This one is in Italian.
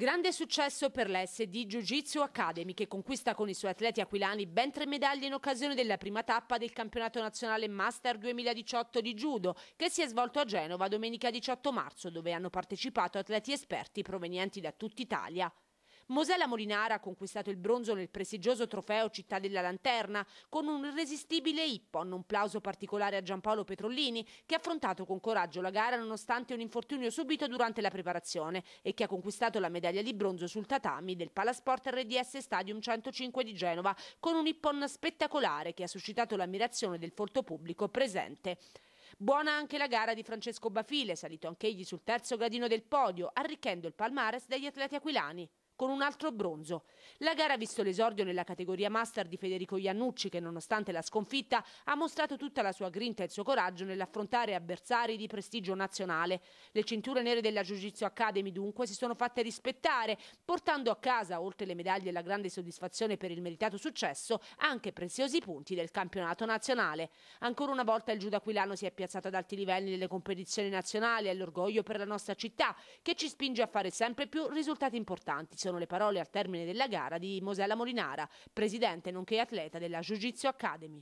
Grande successo per l'SD Jiu-Jitsu Academy che conquista con i suoi atleti aquilani ben tre medaglie in occasione della prima tappa del campionato nazionale Master 2018 di judo che si è svolto a Genova domenica 18 marzo dove hanno partecipato atleti esperti provenienti da tutta Italia. Mosella Molinara ha conquistato il bronzo nel prestigioso trofeo Città della Lanterna con un irresistibile ippon, un plauso particolare a Giampaolo Petrollini che ha affrontato con coraggio la gara nonostante un infortunio subito durante la preparazione e che ha conquistato la medaglia di bronzo sul tatami del Palasport RDS Stadium 105 di Genova con un ippon spettacolare che ha suscitato l'ammirazione del folto pubblico presente. Buona anche la gara di Francesco Bafile, salito anch'egli sul terzo gradino del podio, arricchendo il palmares degli atleti aquilani con un altro bronzo. La gara ha visto l'esordio nella categoria Master di Federico Iannucci che nonostante la sconfitta ha mostrato tutta la sua grinta e il suo coraggio nell'affrontare avversari di prestigio nazionale. Le cinture nere della Jiu-Jitsu Academy dunque si sono fatte rispettare, portando a casa, oltre le medaglie e la grande soddisfazione per il meritato successo, anche preziosi punti del campionato nazionale. Ancora una volta il Giuda Aquilano si è piazzato ad alti livelli nelle competizioni nazionali, è l'orgoglio per la nostra città che ci spinge a fare sempre più risultati importanti. Sono sono le parole al termine della gara di Mosella Molinara, presidente nonché atleta della Jiu Jitsu Academy.